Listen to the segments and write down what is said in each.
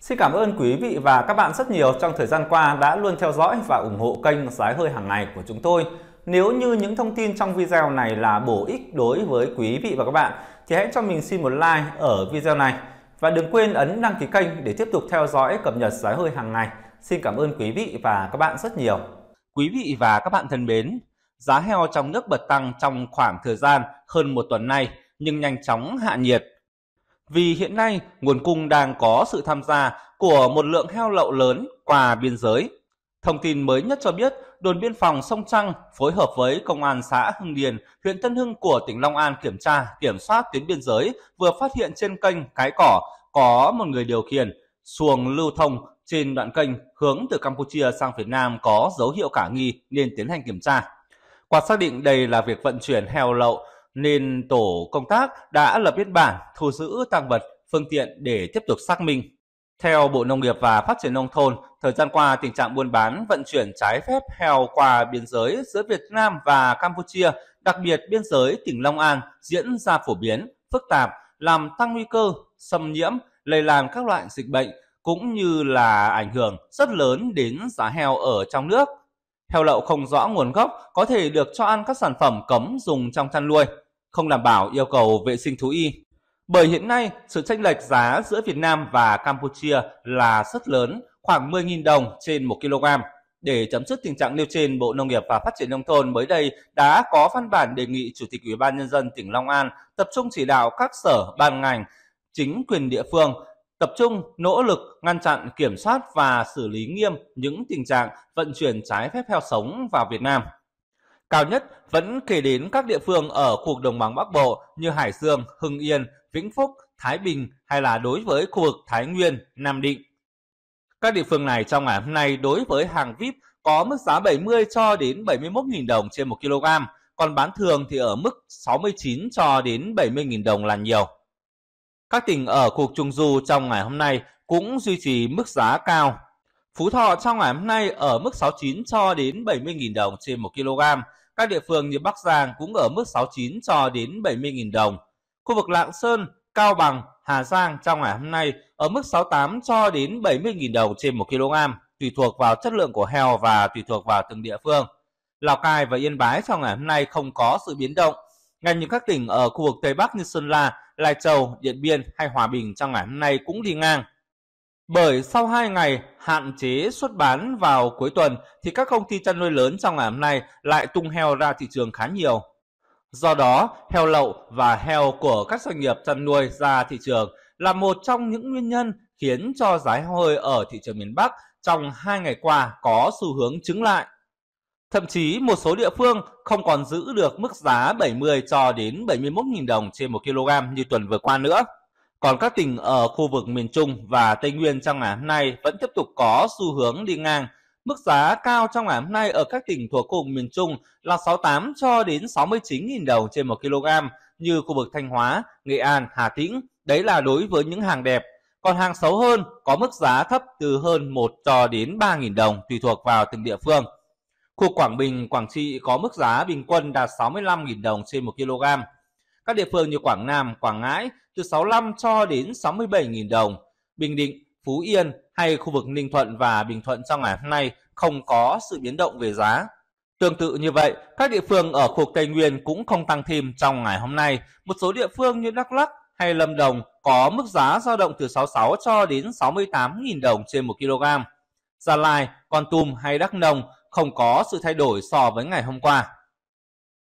Xin cảm ơn quý vị và các bạn rất nhiều trong thời gian qua đã luôn theo dõi và ủng hộ kênh Giá hơi hàng ngày của chúng tôi. Nếu như những thông tin trong video này là bổ ích đối với quý vị và các bạn thì hãy cho mình xin một like ở video này và đừng quên ấn đăng ký kênh để tiếp tục theo dõi cập nhật giá hơi hàng ngày. Xin cảm ơn quý vị và các bạn rất nhiều. Quý vị và các bạn thân mến, giá heo trong nước bật tăng trong khoảng thời gian hơn một tuần nay nhưng nhanh chóng hạ nhiệt vì hiện nay, nguồn cung đang có sự tham gia của một lượng heo lậu lớn qua biên giới. Thông tin mới nhất cho biết, đồn biên phòng Sông Trăng phối hợp với Công an xã Hưng Điền, huyện Tân Hưng của tỉnh Long An kiểm tra, kiểm soát tuyến biên giới vừa phát hiện trên kênh Cái Cỏ có một người điều khiển xuồng lưu thông trên đoạn kênh hướng từ Campuchia sang Việt Nam có dấu hiệu khả nghi nên tiến hành kiểm tra. Qua xác định đây là việc vận chuyển heo lậu nên tổ công tác đã lập biên bản thu giữ tăng vật, phương tiện để tiếp tục xác minh. Theo Bộ Nông nghiệp và Phát triển Nông thôn, thời gian qua tình trạng buôn bán vận chuyển trái phép heo qua biên giới giữa Việt Nam và Campuchia, đặc biệt biên giới tỉnh Long An diễn ra phổ biến, phức tạp, làm tăng nguy cơ xâm nhiễm, lây lan các loại dịch bệnh cũng như là ảnh hưởng rất lớn đến giá heo ở trong nước. Heo lậu không rõ nguồn gốc có thể được cho ăn các sản phẩm cấm dùng trong chăn nuôi không đảm bảo yêu cầu vệ sinh thú y. Bởi hiện nay, sự chênh lệch giá giữa Việt Nam và Campuchia là rất lớn, khoảng 10.000 đồng trên 1 kg. Để chấm dứt tình trạng nêu trên, Bộ Nông nghiệp và Phát triển nông thôn mới đây đã có văn bản đề nghị Chủ tịch Ủy ban nhân dân tỉnh Long An tập trung chỉ đạo các sở, ban ngành, chính quyền địa phương tập trung nỗ lực ngăn chặn kiểm soát và xử lý nghiêm những tình trạng vận chuyển trái phép heo sống vào Việt Nam. Cao nhất vẫn kể đến các địa phương ở khu vực đồng bằng Bắc Bộ như Hải Dương, Hưng Yên, Vĩnh Phúc, Thái Bình hay là đối với khu vực Thái Nguyên, Nam Định. Các địa phương này trong ngày hôm nay đối với hàng VIP có mức giá 70 cho đến 71.000 đồng trên 1 kg, còn bán thường thì ở mức 69 cho đến 70.000 đồng là nhiều. Các tỉnh ở khu vực Trung Du trong ngày hôm nay cũng duy trì mức giá cao Phú Thọ trong ngày hôm nay ở mức 69 cho đến 70.000 đồng trên 1 kg. Các địa phương như Bắc Giang cũng ở mức 69 cho đến 70.000 đồng. Khu vực Lạng Sơn, Cao Bằng, Hà Giang trong ngày hôm nay ở mức 68 cho đến 70.000 đồng trên 1 kg, tùy thuộc vào chất lượng của heo và tùy thuộc vào từng địa phương. Lào Cai và Yên Bái trong ngày hôm nay không có sự biến động. Ngành những các tỉnh ở khu vực Tây Bắc như Sơn La, Lai Châu, Điện Biên hay Hòa Bình trong ngày hôm nay cũng đi ngang. Bởi sau 2 ngày hạn chế xuất bán vào cuối tuần thì các công ty chăn nuôi lớn trong ngày hôm nay lại tung heo ra thị trường khá nhiều. Do đó, heo lậu và heo của các doanh nghiệp chăn nuôi ra thị trường là một trong những nguyên nhân khiến cho giá heo hơi ở thị trường miền Bắc trong hai ngày qua có xu hướng chứng lại. Thậm chí một số địa phương không còn giữ được mức giá 70 cho đến 71.000 đồng trên 1 kg như tuần vừa qua nữa. Còn các tỉnh ở khu vực miền Trung và Tây Nguyên trong ngày hôm nay vẫn tiếp tục có xu hướng đi ngang. Mức giá cao trong ngày hôm nay ở các tỉnh thuộc khu vực miền Trung là 68 cho đến 69.000 đồng trên 1 kg như khu vực Thanh Hóa, Nghệ An, Hà Tĩnh. Đấy là đối với những hàng đẹp. Còn hàng xấu hơn có mức giá thấp từ hơn 1 cho đến 3.000 đồng tùy thuộc vào từng địa phương. Khu Quảng Bình, Quảng Trị có mức giá bình quân đạt 65.000 đồng trên 1 kg. Các địa phương như Quảng Nam, Quảng Ngãi từ 65 cho đến 67.000 đồng. Bình Định, Phú Yên hay khu vực Ninh Thuận và Bình Thuận trong ngày hôm nay không có sự biến động về giá. Tương tự như vậy, các địa phương ở khu vực Tây Nguyên cũng không tăng thêm trong ngày hôm nay. Một số địa phương như Đắk Lắk hay Lâm Đồng có mức giá dao động từ 66 cho đến 68.000 đồng trên 1 kg. Gia Lai, Con Tum hay Đắk Nông không có sự thay đổi so với ngày hôm qua.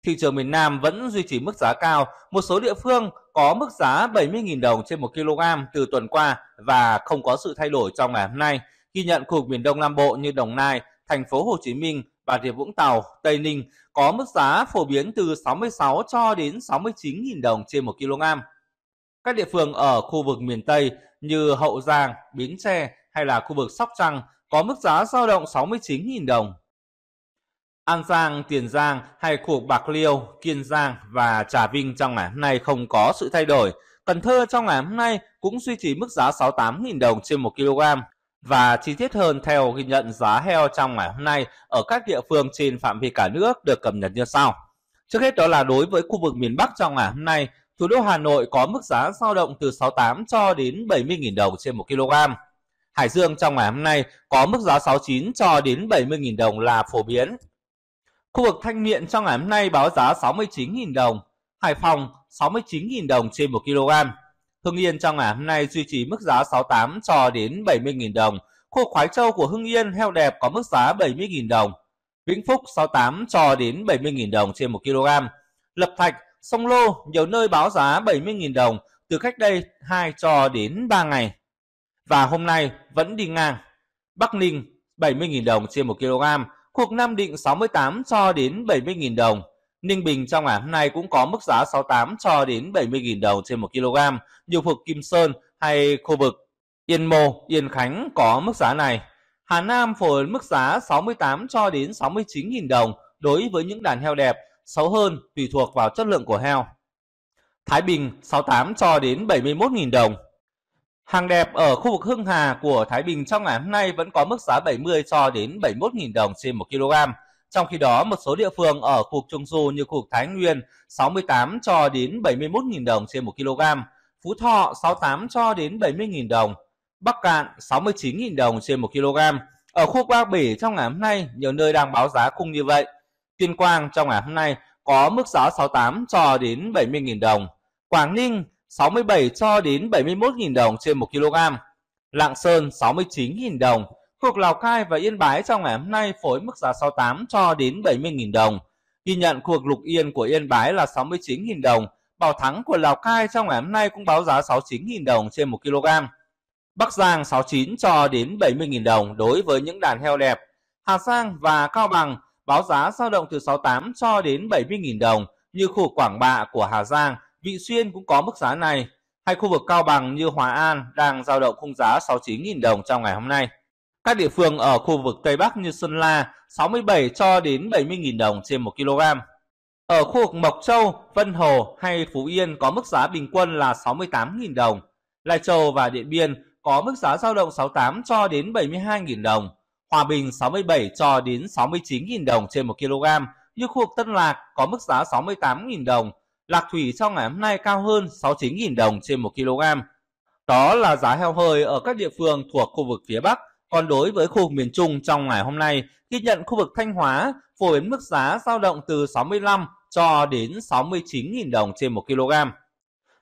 Thị trường miền Nam vẫn duy trì mức giá cao, một số địa phương có mức giá 70.000 đồng trên 1 kg từ tuần qua và không có sự thay đổi trong ngày hôm nay. Ghi nhận khu vực miền Đông Nam Bộ như Đồng Nai, thành phố Hồ Chí Minh, Bà Rịa Vũng Tàu, Tây Ninh có mức giá phổ biến từ 66 cho đến 69.000 đồng trên 1 kg. Các địa phương ở khu vực miền Tây như Hậu Giang, Bến Tre hay là khu vực Sóc Trăng có mức giá dao động 69.000 đồng An Giang, Tiền Giang hay cuộc Bạc Liêu, Kiên Giang và Trà Vinh trong ngày hôm nay không có sự thay đổi. Cần Thơ trong ngày hôm nay cũng duy trì mức giá 68.000 đồng trên 1 kg. Và chi tiết hơn theo ghi nhận giá heo trong ngày hôm nay ở các địa phương trên phạm vi cả nước được cập nhật như sau. Trước hết đó là đối với khu vực miền Bắc trong ngày hôm nay, thủ đô Hà Nội có mức giá dao động từ 68 cho đến 70.000 đồng trên 1 kg. Hải Dương trong ngày hôm nay có mức giá 69 cho đến 70.000 đồng là phổ biến. Khu vực Thanh Miện trong ngày hôm nay báo giá 69.000 đồng, Hải Phòng 69.000 đồng trên 1 kg. Hưng Yên trong ngày hôm nay duy trì mức giá 68 cho đến 70.000 đồng. Khu khoái châu của Hưng Yên heo đẹp có mức giá 70.000 đồng. Vĩnh Phúc 68 cho đến 70.000 đồng trên 1 kg. Lập Thạch, Sông Lô nhiều nơi báo giá 70.000 đồng từ cách đây 2 cho đến 3 ngày. Và hôm nay vẫn đi ngang. Bắc Ninh 70.000 đồng trên 1 kg. Cuộc Nam Định 68 cho đến 70.000 đồng. Ninh Bình trong ngày hôm nay cũng có mức giá 68 cho đến 70.000 đồng trên 1 kg. Nhiều vực Kim Sơn hay khu vực Yên Mô, Yên Khánh có mức giá này. Hà Nam phổ biến mức giá 68 cho đến 69.000 đồng đối với những đàn heo đẹp, xấu hơn tùy thuộc vào chất lượng của heo. Thái Bình 68 cho đến 71.000 đồng. Hàng đẹp ở khu vực Hưng Hà của Thái Bình trong ngày hôm nay vẫn có mức giá 70 cho đến 71.000 đồng trên 1 kg. Trong khi đó, một số địa phương ở khu vực Trung Du như khu vực Thái Nguyên 68 cho đến 71.000 đồng trên 1 kg, Phú Thọ 68 cho đến 70.000 đồng, Bắc Cạn 69.000 đồng trên 1 kg. Ở khu vực Ba Bỉ trong ngày hôm nay, nhiều nơi đang báo giá cung như vậy. Tuyên Quang trong ngày hôm nay có mức giá 68 cho đến 70.000 đồng. Quảng Ninh 67 cho đến 71.000 đồng trên 1 kg. Lạng Sơn 69.000 đồng. Khu vực Lào Cai và Yên Bái trong ngày hôm nay phối mức giá 68 cho đến 70.000 đồng. Ghi nhận khu vực Lục Yên của Yên Bái là 69.000 đồng. Bảo thắng của Lào Cai trong ngày hôm nay cũng báo giá 69.000 đồng trên 1 kg. Bắc Giang 69 cho đến 70.000 đồng đối với những đàn heo đẹp. Hà Giang và Cao Bằng báo giá dao động từ 68 cho đến 70.000 đồng như khu Quảng Bạ của Hà Giang Vị xuyên cũng có mức giá này, hay khu vực Cao Bằng như Hòa An đang giao động khung giá 69.000 đồng trong ngày hôm nay. Các địa phương ở khu vực Tây Bắc như Sơn La 67 cho đến 70.000 đồng trên 1 kg. Ở khu vực Mộc Châu, Vân Hồ hay Phú Yên có mức giá bình quân là 68.000 đồng. Lai Châu và Điện Biên có mức giá giao động 68 cho đến 72.000 đồng. Hòa Bình 67 cho đến 69.000 đồng trên 1 kg, như khu vực Tân Lạc có mức giá 68.000 đồng lạc thủy trong ngày hôm nay cao hơn 69.000 đồng trên 1 kg. Đó là giá heo hơi ở các địa phương thuộc khu vực phía Bắc. Còn đối với khu vực miền Trung trong ngày hôm nay, ghi nhận khu vực Thanh Hóa phổ biến mức giá giao động từ 65 cho đến 69.000 đồng trên 1 kg.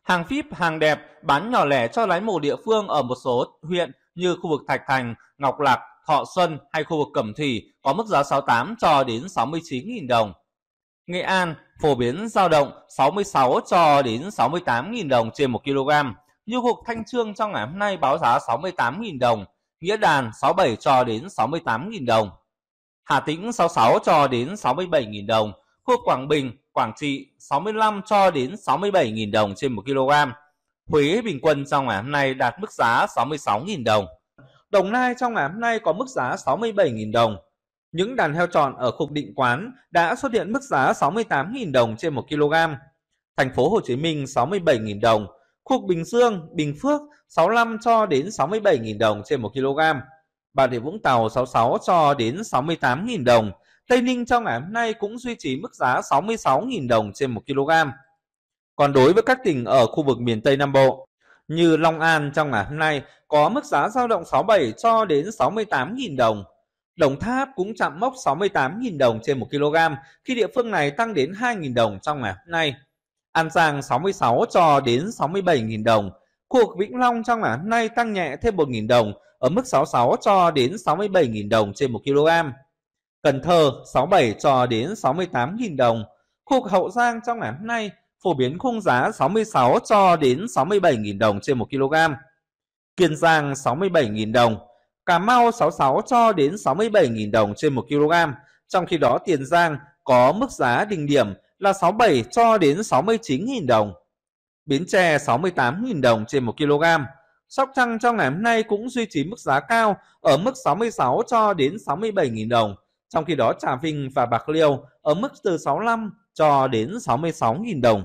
Hàng phíp, hàng đẹp bán nhỏ lẻ cho lái mổ địa phương ở một số huyện như khu vực Thạch Thành, Ngọc Lạc, Thọ Xuân hay khu vực Cẩm Thủy có mức giá 68 cho đến 69.000 đồng. Nghệ An phổ biến giao động 66 cho đến 68.000 đồng trên 1 kg. Như cục Thanh Trương trong ngày hôm nay báo giá 68.000 đồng, Nghĩa Đàn 67 cho đến 68.000 đồng. Hà Tĩnh 66 cho đến 67.000 đồng, khu Quảng Bình, Quảng Trị 65 cho đến 67.000 đồng trên 1 kg. Huế bình quân trong ngày hôm nay đạt mức giá 66.000 đồng. Đồng Nai trong ngày hôm nay có mức giá 67.000 đồng. Những đàn heo tròn ở khu định quán đã xuất hiện mức giá 68.000 đồng trên 1 kg. Thành phố Hồ Chí Minh 67.000 đồng, khu Bình Dương, Bình Phước 65 cho đến 67.000 đồng trên 1 kg. Bà Rịa Vũng Tàu 66 cho đến 68.000 đồng. Tây Ninh trong ngày hôm nay cũng duy trì mức giá 66.000 đồng trên 1 kg. Còn đối với các tỉnh ở khu vực miền Tây Nam Bộ, như Long An trong ngày hôm nay có mức giá giao động 67 cho đến 68.000 đồng. Đồng Tháp cũng chạm mốc 68.000 đồng trên 1 kg khi địa phương này tăng đến 2.000 đồng trong ngày hôm nay. An Giang 66 cho đến 67.000 đồng. Khu vực Vĩnh Long trong ngày hôm nay tăng nhẹ thêm 1.000 đồng ở mức 66 cho đến 67.000 đồng trên 1 kg. Cần Thơ 67 cho đến 68.000 đồng. Khu vực Hậu Giang trong ngày hôm nay phổ biến khung giá 66 cho đến 67.000 đồng trên 1 kg. Kiên Giang 67.000 đồng. Cà Mau 66 cho đến 67.000 đồng trên 1 kg, trong khi đó Tiền Giang có mức giá đỉnh điểm là 67 cho đến 69.000 đồng. Bến Tre 68.000 đồng trên 1 kg. Sóc Trăng trong ngày hôm nay cũng duy trì mức giá cao ở mức 66 cho đến 67.000 đồng, trong khi đó Trà Vinh và Bạc Liêu ở mức từ 65 cho đến 66.000 đồng.